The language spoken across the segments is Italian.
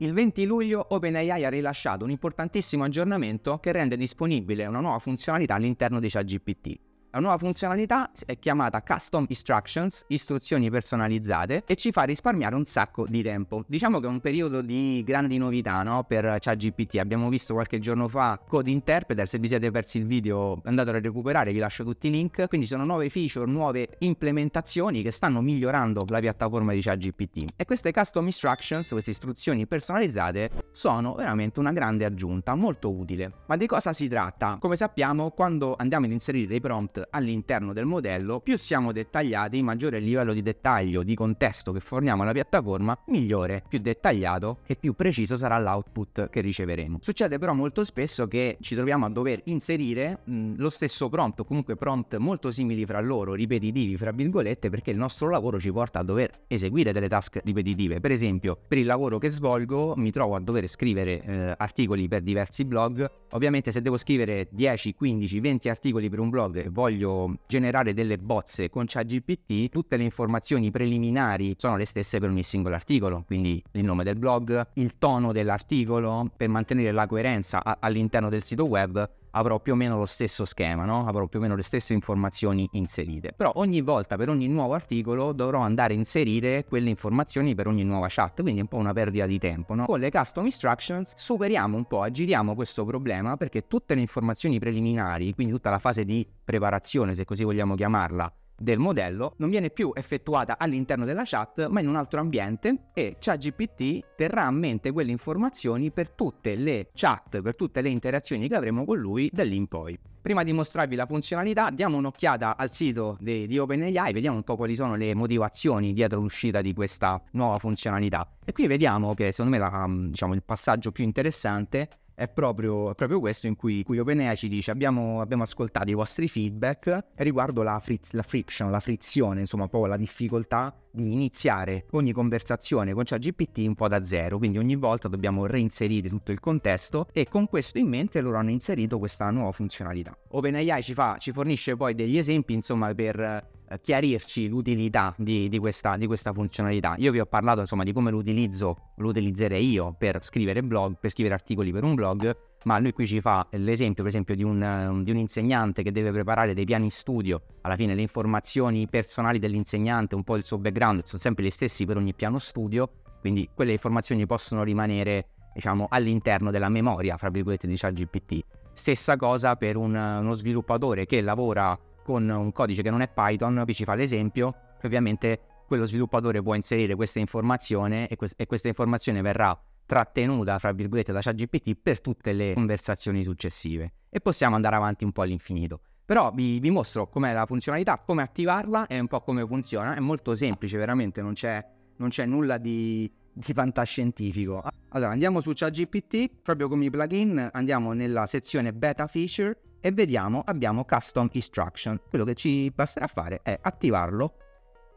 Il 20 luglio OpenAI ha rilasciato un importantissimo aggiornamento che rende disponibile una nuova funzionalità all'interno di ChatGPT. La nuova funzionalità è chiamata Custom Instructions, istruzioni personalizzate, e ci fa risparmiare un sacco di tempo. Diciamo che è un periodo di grandi novità no? per ChatGPT. Abbiamo visto qualche giorno fa Code Interpreter, se vi siete persi il video andatelo a recuperare, vi lascio tutti i link. Quindi sono nuove feature, nuove implementazioni che stanno migliorando la piattaforma di ChatGPT. E queste Custom Instructions, queste istruzioni personalizzate, sono veramente una grande aggiunta, molto utile. Ma di cosa si tratta? Come sappiamo, quando andiamo ad inserire dei prompt, all'interno del modello, più siamo dettagliati, maggiore il livello di dettaglio, di contesto che forniamo alla piattaforma, migliore, più dettagliato e più preciso sarà l'output che riceveremo. Succede però molto spesso che ci troviamo a dover inserire mh, lo stesso prompt o comunque prompt molto simili fra loro, ripetitivi fra virgolette, perché il nostro lavoro ci porta a dover eseguire delle task ripetitive. Per esempio, per il lavoro che svolgo mi trovo a dover scrivere eh, articoli per diversi blog. Ovviamente se devo scrivere 10, 15, 20 articoli per un blog e voglio voglio generare delle bozze con ChatGPT, tutte le informazioni preliminari sono le stesse per ogni singolo articolo, quindi il nome del blog, il tono dell'articolo, per mantenere la coerenza a- all'interno del sito web avrò più o meno lo stesso schema, no? avrò più o meno le stesse informazioni inserite. Però ogni volta per ogni nuovo articolo dovrò andare a inserire quelle informazioni per ogni nuova chat, quindi è un po' una perdita di tempo. No? Con le custom instructions superiamo un po', aggiriamo questo problema perché tutte le informazioni preliminari, quindi tutta la fase di preparazione, se così vogliamo chiamarla, del modello non viene più effettuata all'interno della chat ma in un altro ambiente e ChatGPT terrà a mente quelle informazioni per tutte le chat, per tutte le interazioni che avremo con lui da lì in poi. Prima di mostrarvi la funzionalità diamo un'occhiata al sito di, di OpenAI, vediamo un po' quali sono le motivazioni dietro l'uscita di questa nuova funzionalità. E qui vediamo che secondo me la, diciamo, il passaggio più interessante è proprio, è proprio questo in cui, cui OpenAI ci dice abbiamo, abbiamo, ascoltato i vostri feedback riguardo la, friz, la friction, la frizione, insomma un po' la difficoltà di iniziare ogni conversazione con ChatGPT un po' da zero, quindi ogni volta dobbiamo reinserire tutto il contesto e con questo in mente loro hanno inserito questa nuova funzionalità. OpenAI ci, fa, ci fornisce poi degli esempi insomma per eh, chiarirci l'utilità di, di, questa, di, questa, funzionalità. Io vi ho parlato insomma di come l'utilizzo, l'utilizzerei io per scrivere blog, per scrivere articoli per un blog, ma lui qui ci fa l'esempio per esempio di un, di un insegnante che deve preparare dei piani studio, alla fine le informazioni personali dell'insegnante, un po' il suo background, sono sempre gli stessi per ogni piano studio, quindi quelle informazioni possono rimanere diciamo all'interno della memoria, fra virgolette, di ChatGPT. Stessa cosa per un, uno sviluppatore che lavora con un codice che non è Python, vi ci fa l'esempio, ovviamente quello sviluppatore può inserire questa informazione e, que- e questa informazione verrà trattenuta, fra virgolette, da ChatGPT per tutte le conversazioni successive. E possiamo andare avanti un po' all'infinito. Però vi, vi mostro com'è la funzionalità, come attivarla e un po' come funziona. È molto semplice, veramente, non c'è, non c'è nulla di, di fantascientifico. Allora andiamo su ChatGPT, proprio come i plugin andiamo nella sezione Beta Feature e vediamo abbiamo Custom Instruction. Quello che ci basterà fare è attivarlo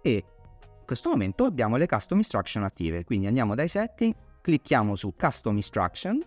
e in questo momento abbiamo le Custom Instruction attive. Quindi andiamo dai setting, clicchiamo su Custom Instruction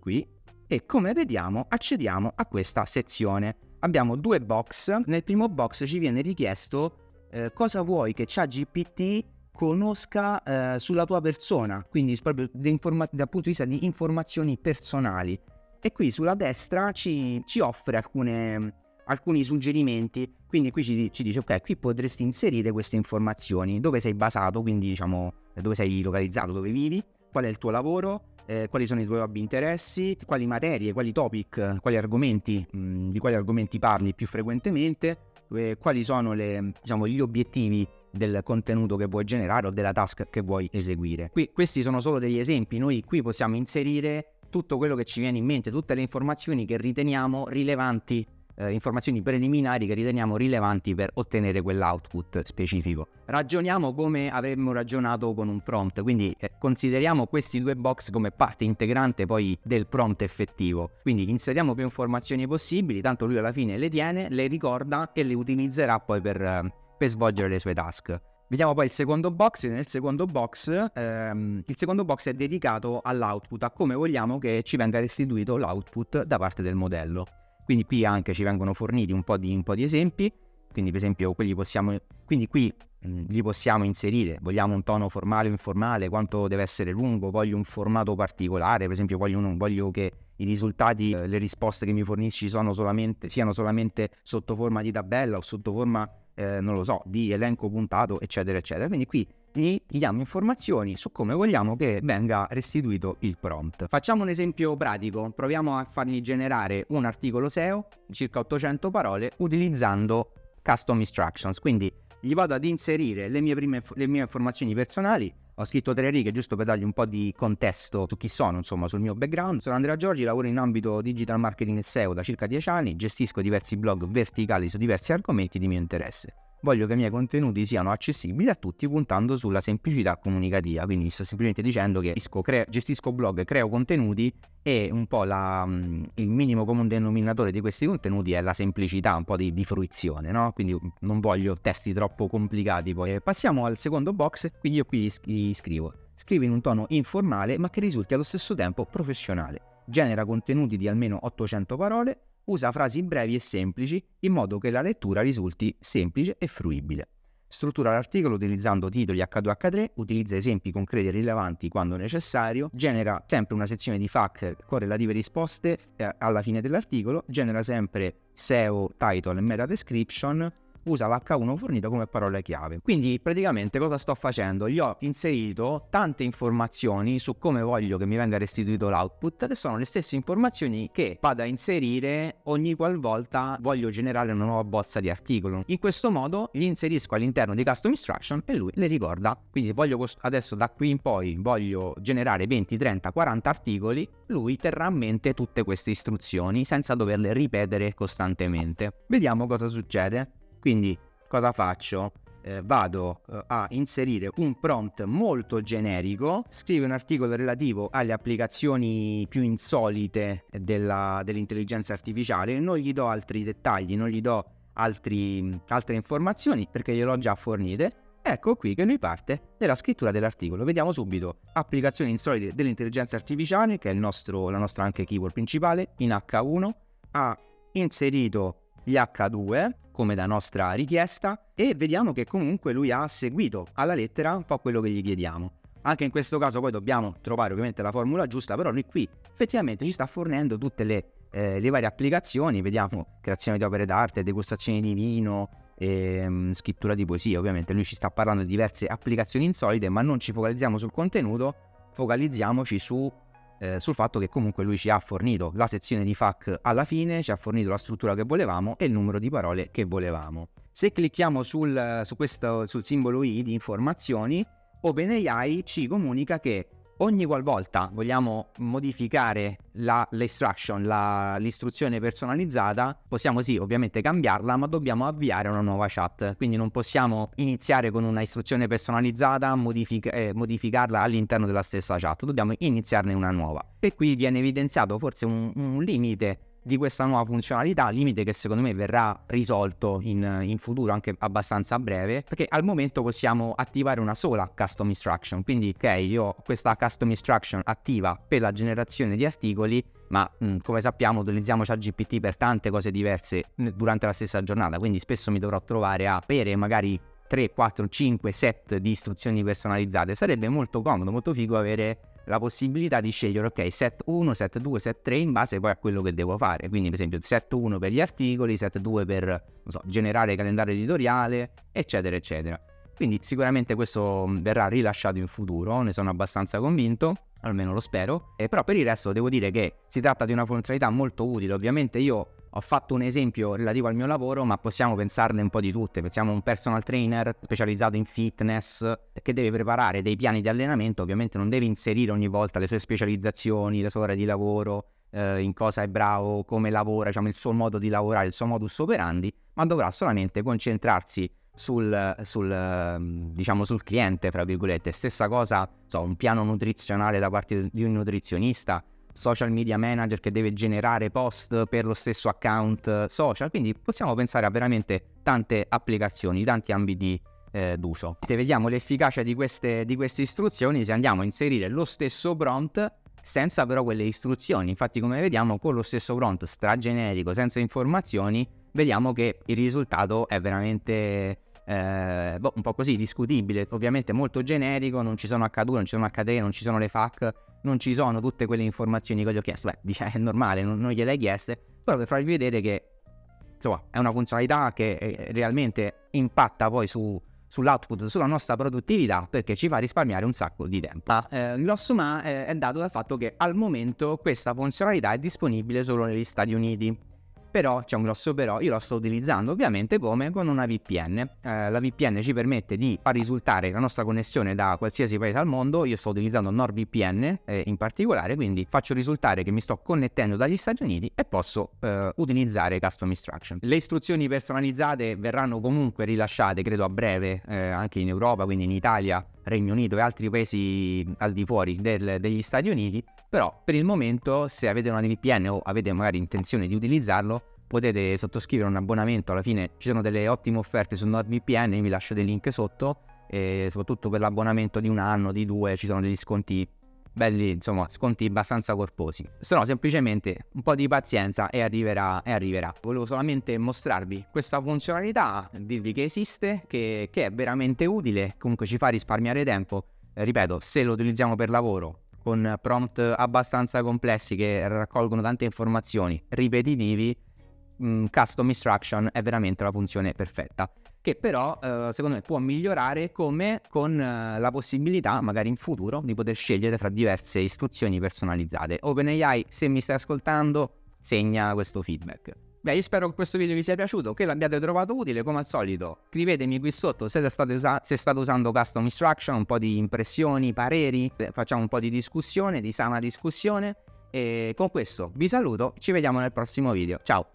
qui e come vediamo accediamo a questa sezione. Abbiamo due box, nel primo box ci viene richiesto eh, cosa vuoi che ChatGPT conosca eh, sulla tua persona, quindi proprio informa- dal punto di vista di informazioni personali. E qui sulla destra ci, ci offre alcune, alcuni suggerimenti, quindi qui ci, ci, dice ok, qui potresti inserire queste informazioni, dove sei basato, quindi diciamo dove sei localizzato, dove vivi, qual è il tuo lavoro, eh, quali sono i tuoi hobby interessi, quali materie, quali topic, quali argomenti, mh, mm, di quali argomenti parli più frequentemente, eh, quali sono le, diciamo, gli obiettivi del contenuto che vuoi generare o della task che vuoi eseguire. Qui, questi sono solo degli esempi, noi qui possiamo inserire tutto quello che ci viene in mente, tutte le informazioni che riteniamo rilevanti eh, informazioni preliminari che riteniamo rilevanti per ottenere quell'output specifico. Ragioniamo come avremmo ragionato con un prompt, quindi eh, consideriamo questi due box come parte integrante poi del prompt effettivo. Quindi inseriamo più informazioni possibili, tanto lui alla fine le tiene, le ricorda e le utilizzerà poi per, eh, per svolgere le sue task. Vediamo poi il secondo box. Nel secondo box, ehm, il secondo box è dedicato all'output, a come vogliamo che ci venga restituito l'output da parte del modello. Quindi qui anche ci vengono forniti un po' di, un po di esempi, quindi per esempio quelli possiamo, quindi qui mh, mm, li possiamo inserire, vogliamo un tono formale o informale, quanto deve essere lungo, voglio un formato particolare, per esempio voglio, un, voglio che i risultati, eh, le risposte che mi fornisci solamente, siano solamente sotto forma di tabella o sotto forma, eh, non lo so, di elenco puntato, eccetera, eccetera. Quindi qui gli diamo informazioni su come vogliamo che venga restituito il prompt. Facciamo un esempio pratico, proviamo a fargli generare un articolo SEO di circa 800 parole utilizzando custom instructions, quindi gli vado ad inserire le mie, prime, le mie informazioni personali, ho scritto tre righe giusto per dargli un po' di contesto su chi sono, insomma, sul mio background. Sono Andrea Giorgi, lavoro in ambito digital marketing e SEO da circa 10 anni, gestisco diversi blog verticali su diversi argomenti di mio interesse voglio che i miei contenuti siano accessibili a tutti puntando sulla semplicità comunicativa, quindi sto semplicemente dicendo che cre- gestisco blog, creo contenuti e un po' la, mm, il minimo comune denominatore di questi contenuti è la semplicità un po' di, di fruizione, no? quindi mm, non voglio testi troppo complicati. Poi. Eh, passiamo al secondo box, quindi io qui gli scrivo. Scrivi in un tono informale ma che risulti allo stesso tempo professionale. Genera contenuti di almeno 800 parole Usa frasi brevi e semplici in modo che la lettura risulti semplice e fruibile. Struttura l'articolo utilizzando titoli H2H3, utilizza esempi concreti e rilevanti quando necessario, genera sempre una sezione di FAQ con relative risposte eh, alla fine dell'articolo, genera sempre SEO, title e meta description usa l'H1 fornito come parola chiave. Quindi praticamente cosa sto facendo? Gli ho inserito tante informazioni su come voglio che mi venga restituito l'output, che sono le stesse informazioni che vado a inserire ogni qualvolta voglio generare una nuova bozza di articolo. In questo modo li inserisco all'interno di custom instruction e lui le ricorda. Quindi voglio adesso da qui in poi voglio generare 20, 30, 40 articoli, lui terrà a mente tutte queste istruzioni senza doverle ripetere costantemente. Vediamo cosa succede. Quindi cosa faccio? Eh, vado eh, a inserire un prompt molto generico, scrivo un articolo relativo alle applicazioni più insolite della, dell'intelligenza artificiale, non gli do altri dettagli, non gli do altri, altre informazioni perché gliel'ho già fornite. Ecco qui che lui parte della scrittura dell'articolo. Vediamo subito applicazioni insolite dell'intelligenza artificiale, che è nostro, la nostra anche keyword principale, in H1, ha inserito gli H2 come da nostra richiesta e vediamo che comunque lui ha seguito alla lettera un po' quello che gli chiediamo. Anche in questo caso poi dobbiamo trovare ovviamente la formula giusta, però lui qui effettivamente ci sta fornendo tutte le, eh, le varie applicazioni, vediamo creazione di opere d'arte, degustazione di vino, e, um, scrittura di poesia, ovviamente lui ci sta parlando di diverse applicazioni insolite, ma non ci focalizziamo sul contenuto, focalizziamoci su eh, sul fatto che comunque lui ci ha fornito la sezione di FAC alla fine, ci ha fornito la struttura che volevamo e il numero di parole che volevamo. Se clicchiamo sul, su questo, sul simbolo I di informazioni, OpenAI ci comunica che ogni qualvolta vogliamo modificare la, l'extraction, la, l'istruzione personalizzata, possiamo sì ovviamente cambiarla, ma dobbiamo avviare una nuova chat. Quindi non possiamo iniziare con una istruzione personalizzata, modific- eh, modificarla all'interno della stessa chat, dobbiamo iniziarne una nuova. E qui viene evidenziato forse un, un limite di questa nuova funzionalità, limite che secondo me verrà risolto in, in, futuro anche abbastanza breve, perché al momento possiamo attivare una sola custom instruction, quindi ok, io ho questa custom instruction attiva per la generazione di articoli, ma mh, mm, come sappiamo utilizziamo ChatGPT per tante cose diverse mm, durante la stessa giornata, quindi spesso mi dovrò trovare a pere magari 3, 4, 5 set di istruzioni personalizzate, sarebbe molto comodo, molto figo avere la possibilità di scegliere, ok, set 1, set 2, set 3 in base poi a quello che devo fare. Quindi, per esempio, set 1 per gli articoli, set 2 per so, generare calendario editoriale, eccetera, eccetera. Quindi sicuramente questo mm, verrà rilasciato in futuro, ne sono abbastanza convinto, almeno lo spero. Eh, però per il resto devo dire che si tratta di una funzionalità molto utile. Ovviamente io ho fatto un esempio relativo al mio lavoro, ma possiamo pensarne un po' di tutte. Pensiamo a un personal trainer specializzato in fitness che deve preparare dei piani di allenamento, ovviamente non deve inserire ogni volta le sue specializzazioni, le sue ore di lavoro, eh, in cosa è bravo, come lavora, diciamo, il suo modo di lavorare, il suo modus operandi, ma dovrà solamente concentrarsi sul, sul, ehm, diciamo, sul cliente, fra virgolette. Stessa cosa, so, un piano nutrizionale da parte di un nutrizionista, social media manager che deve generare post per lo stesso account eh, social, quindi possiamo pensare a veramente tante applicazioni, tanti ambiti eh, d'uso. Se vediamo l'efficacia di queste, di queste istruzioni, se andiamo a inserire lo stesso prompt senza però quelle istruzioni, infatti come vediamo con lo stesso prompt stragenerico, senza informazioni, vediamo che il risultato è veramente... Eh, boh, un po' così discutibile, ovviamente molto generico, non ci sono H2, non ci sono h non ci sono le FAC, non ci sono tutte quelle informazioni che gli ho chiesto. Beh, dice, è normale, non, non gliele hai chieste, però per farvi vedere che insomma, è una funzionalità che eh, realmente impatta poi su, sull'output, sulla nostra produttività, perché ci fa risparmiare un sacco di tempo. Ah, eh, il grosso ma eh, è dato dal fatto che al momento questa funzionalità è disponibile solo negli Stati Uniti. Però c'è un grosso però, io lo sto utilizzando ovviamente come con una VPN. Eh, la VPN ci permette di far risultare la nostra connessione da qualsiasi paese al mondo, io sto utilizzando NordVPN eh, in particolare, quindi faccio risultare che mi sto connettendo dagli Stati Uniti e posso eh, utilizzare custom instruction. Le istruzioni personalizzate verranno comunque rilasciate, credo a breve, eh, anche in Europa, quindi in Italia Regno Unito e altri paesi al di fuori del, degli Stati Uniti, però per il momento se avete una VPN o avete magari intenzione di utilizzarlo, potete sottoscrivere un abbonamento, alla fine ci sono delle ottime offerte su NordVPN, vi lascio dei link sotto, e soprattutto per l'abbonamento di un anno, di due, ci sono degli sconti belli, insomma, sconti abbastanza corposi. Se no, semplicemente un po' di pazienza e arriverà, e arriverà. Volevo solamente mostrarvi questa funzionalità, dirvi che esiste, che, che è veramente utile, comunque ci fa risparmiare tempo. Ripeto, se lo utilizziamo per lavoro, con prompt abbastanza complessi che raccolgono tante informazioni, ripetitivi, mm, custom instruction è veramente la funzione perfetta che però eh, secondo me può migliorare come con eh, la possibilità magari in futuro di poter scegliere fra diverse istruzioni personalizzate. OpenAI, se mi stai ascoltando, segna questo feedback. Beh, io spero che questo video vi sia piaciuto, che l'abbiate trovato utile, come al solito scrivetemi qui sotto se state, usa- se state usando custom instruction, un po' di impressioni, pareri, eh, facciamo un po' di discussione, di sana discussione e con questo vi saluto, ci vediamo nel prossimo video, ciao!